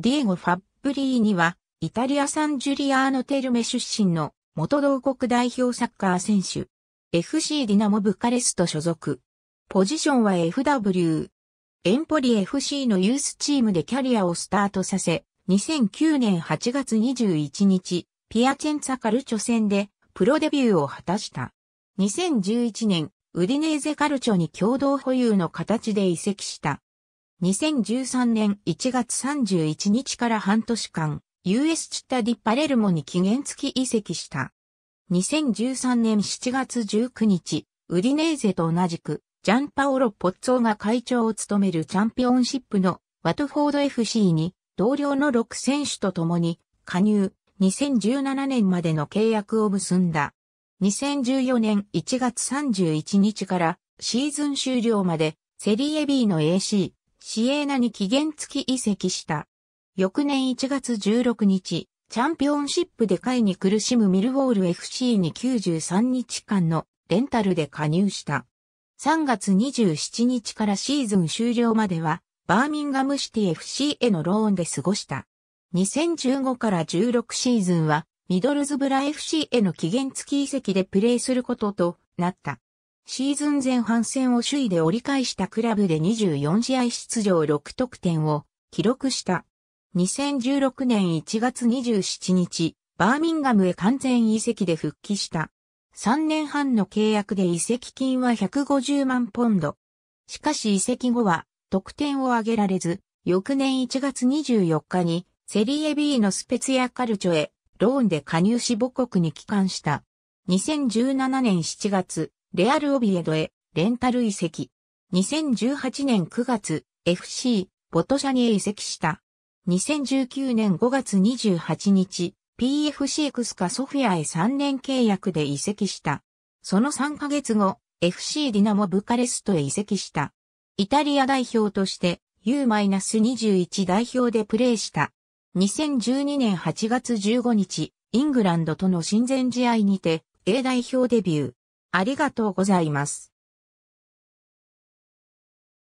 ディエゴ・ファッブリーニは、イタリア産ジュリアーノ・テルメ出身の元同国代表サッカー選手。FC ディナモ・ブカレスト所属。ポジションは FW。エンポリ FC のユースチームでキャリアをスタートさせ、2009年8月21日、ピアチェンツァカルチョ戦でプロデビューを果たした。2011年、ウディネーゼカルチョに共同保有の形で移籍した。2013年1月31日から半年間、US チッタディ・パレルモに期限付き移籍した。2013年7月19日、ウディネーゼと同じく、ジャンパオロ・ポッツォが会長を務めるチャンピオンシップのワトフォード FC に同僚の6選手と共に加入2017年までの契約を結んだ。2014年1月31日からシーズン終了までセリエ B の AC シエーナに期限付き移籍した。翌年1月16日、チャンピオンシップで会に苦しむミルウォール FC に93日間のレンタルで加入した。3月27日からシーズン終了までは、バーミンガムシティ FC へのローンで過ごした。2015から16シーズンは、ミドルズブラ FC への期限付き移籍でプレーすることとなった。シーズン前半戦を首位で折り返したクラブで24試合出場6得点を記録した。2016年1月27日、バーミンガムへ完全移籍で復帰した。3年半の契約で移籍金は150万ポンド。しかし移籍後は得点を上げられず、翌年1月24日にセリエ B のスペツヤカルチョへローンで加入し母国に帰還した。2017年7月、レアル・オビエドへ、レンタル移籍。2018年9月、FC、ボトシャにへ移籍した。2019年5月28日、PFC エクスカソフィアへ3年契約で移籍した。その3ヶ月後、FC ディナモブカレストへ移籍した。イタリア代表として U-21 代表でプレーした。2012年8月15日、イングランドとの親善試合にて A 代表デビュー。ありがとうございます。